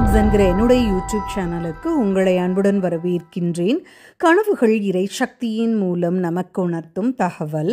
drips என்கிற என்னுடைய YouTube சேனலுக்கு உங்களை அன்புடன் வரவேற்கின்றேன் கனவுகள் இறை சக்தியின் மூலம் நமக்கு உணர்த்தும் தகவல்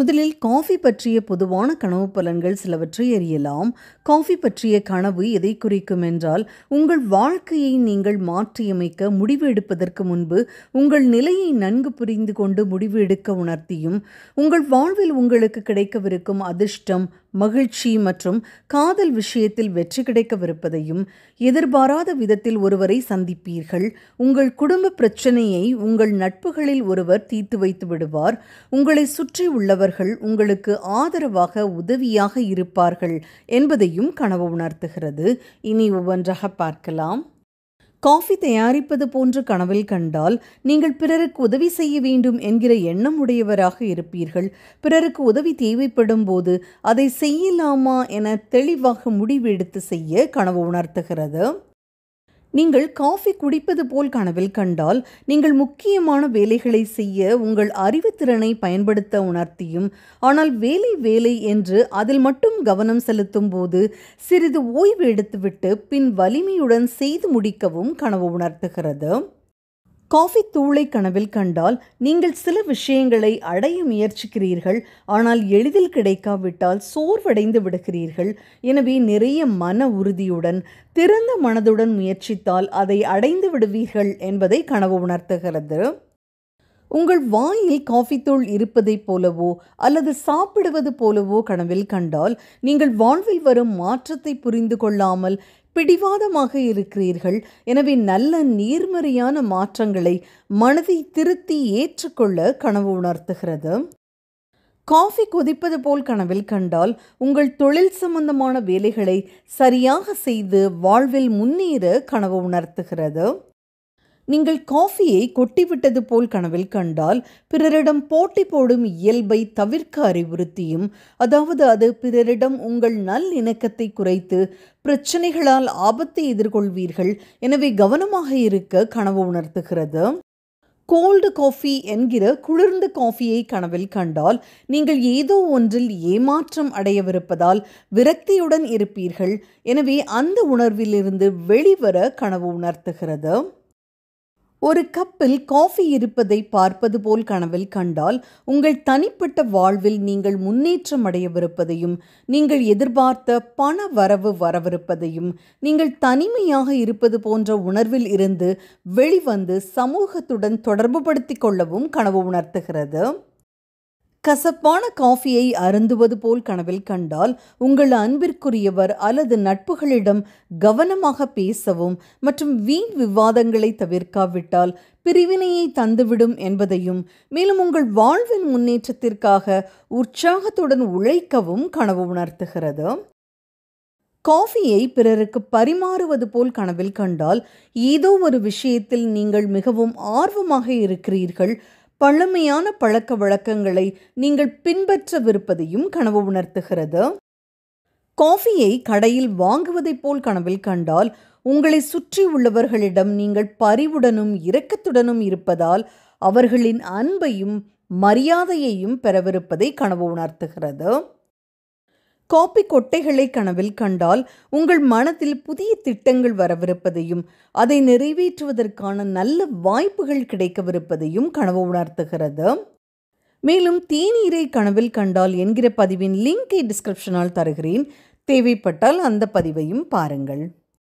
முதலில் காஃபி பற்றிய பொதுவான கனவு பலன்கள் சிலவற்றை அறியலாம் காஃபி பற்றிய கனவு எதை குறிக்கும் என்றால் உங்கள் வாழ்க்கையை நீங்கள் மாற்றியமைக்க முடிவு எடுப்பதற்கு முன்பு உங்கள் நிலையை நன்கு புரிந்து கொண்டு முடிவு எடுக்க உணர்த்தியும் உங்கள் வாழ்வில் உங்களுக்கு கிடைக்கவிருக்கும் அதிர்ஷ்டம் மகிழ்ச்சி மற்றும் காதல் விஷயத்தில் வெற்றி கிடைக்கவிருப்பதையும் எதிர்பாராத விதத்தில் ஒருவரை சந்திப்பீர்கள் உங்கள் குடும்ப பிரச்சனையை உங்கள் நட்புகளில் ஒருவர் தீர்த்து வைத்து விடுவார் உங்களை சுற்றி உள்ளவர்கள் உங்களுக்கு ஆதரவாக உதவியாக இருப்பார்கள் என்பதையும் கனவு உணர்த்துகிறது இனி ஒவ்வொன்றாக பார்க்கலாம் காஃபி தயாரிப்பது போன்று கனவில் கண்டால் நீங்கள் பிறருக்கு உதவி செய்ய வேண்டும் என்கிற எண்ணம் உடையவராக இருப்பீர்கள் பிறருக்கு உதவி தேவைப்படும் போது அதை செய்யலாமா என தெளிவாக முடிவெடுத்து செய்ய கனவு உணர்த்துகிறது நீங்கள் காஃபி குடிப்பது போல் கனவில் கண்டால் நீங்கள் முக்கியமான வேலைகளை செய்ய உங்கள் அறிவுத்திறனை பயன்படுத்த உணர்த்தியும் ஆனால் வேலை வேலை என்று அதில் மட்டும் கவனம் செலுத்தும் போது சிறிது ஓய்வு எடுத்துவிட்டு பின் வலிமையுடன் செய்து முடிக்கவும் கனவு உணர்த்துகிறது காஃபி தூளை கனவில் கண்டால் நீங்கள் சில விஷயங்களை அடைய முயற்சிக்கிறீர்கள் ஆனால் எளிதில் கிடைக்காவிட்டால் சோர்வடைந்து விடுகிறீர்கள் எனவே நிறைய மன உறுதியுடன் திறந்த மனதுடன் முயற்சித்தால் அதை அடைந்து விடுவீர்கள் என்பதை கனவு உணர்த்துகிறது உங்கள் வாயில் காஃபி தூள் இருப்பதைப் போலவோ அல்லது சாப்பிடுவது போலவோ கனவில் கண்டால் நீங்கள் வாழ்வில் வரும் மாற்றத்தை புரிந்து கொள்ளாமல் பிடிவாதமாக இருக்கிறீர்கள் எனவே நல்ல நேர்மறையான மாற்றங்களை மனதை திருத்தி ஏற்றுக்கொள்ள கனவு உணர்த்துகிறது காஃபி கொதிப்பது போல் கனவில் கண்டால் உங்கள் தொழில் சம்பந்தமான வேலைகளை சரியாக செய்து வாழ்வில் முன்னேற கனவு உணர்த்துகிறது நீங்கள் காஃபியை கொட்டிவிட்டது போல் கனவில் கண்டால் பிறரிடம் போட்டி போடும் இயல்பை தவிர்க்க அறிவுறுத்தியும் அதாவது அது பிறரிடம் உங்கள் நல் இணக்கத்தை குறைத்து பிரச்சனைகளால் ஆபத்தை எதிர்கொள்வீர்கள் எனவே கவனமாக இருக்க கனவு உணர்த்துகிறது கோல்டு காஃபி என்கிற குளிர்ந்த காஃபியை கனவில் கண்டால் நீங்கள் ஏதோ ஒன்றில் ஏமாற்றம் அடையவிருப்பதால் விரக்தியுடன் இருப்பீர்கள் எனவே அந்த உணர்விலிருந்து வெளிவர கனவு உணர்த்துகிறது ஒரு கப்பில் காஃபி இருப்பதை பார்ப்பது போல் கனவில் கண்டால் உங்கள் தனிப்பட்ட வாழ்வில் நீங்கள் முன்னேற்றம் அடையவிருப்பதையும் நீங்கள் எதிர்பார்த்த பண வரவு வரவிருப்பதையும் நீங்கள் தனிமையாக இருப்பது போன்ற உணர்வில் இருந்து வெளிவந்து சமூகத்துடன் படுத்திக் கொள்ளவும் கனவு உணர்த்துகிறது கசப்பான காஃபியை அருந்துவது போல் கனவில் கண்டால் உங்கள் அன்பிற்குரியவர் அல்லது நட்புகளிடம் கவனமாக பேசவும் மற்றும் வீண் விவாதங்களை தவிர்க்காவிட்டால் பிரிவினையை தந்துவிடும் என்பதையும் மேலும் உங்கள் வாழ்வின் முன்னேற்றத்திற்காக உற்சாகத்துடன் உழைக்கவும் கனவு உணர்த்துகிறது காஃபியை பிறருக்கு பரிமாறுவது போல் கனவில் கண்டால் ஏதோ ஒரு விஷயத்தில் நீங்கள் மிகவும் ஆர்வமாக இருக்கிறீர்கள் பழமையான பழக்க வழக்கங்களை நீங்கள் பின்பற்றவிருப்பதையும் கனவு உணர்த்துகிறது காஃபியை கடையில் வாங்குவதைப் போல் கனவில் கண்டால் உங்களை சுற்றி உள்ளவர்களிடம் நீங்கள் பரிவுடனும் இரக்கத்துடனும் இருப்பதால் அவர்களின் அன்பையும் மரியாதையையும் பெறவிருப்பதை கனவு உணர்த்துகிறது காப்பி கொட்டைகளை கனவில் கண்டால் உங்கள் மனதில் புதிய திட்டங்கள் வரவிருப்பதையும் அதை நிறைவேற்றுவதற்கான நல்ல வாய்ப்புகள் கிடைக்கவிருப்பதையும் கனவு உணர்த்துகிறது மேலும் தேநீரை கனவில் கண்டால் என்கிற பதிவின் லிங்கை டிஸ்கிரிப்ஷனால் தருகிறேன் தேவைப்பட்டால் அந்த பதிவையும் பாருங்கள்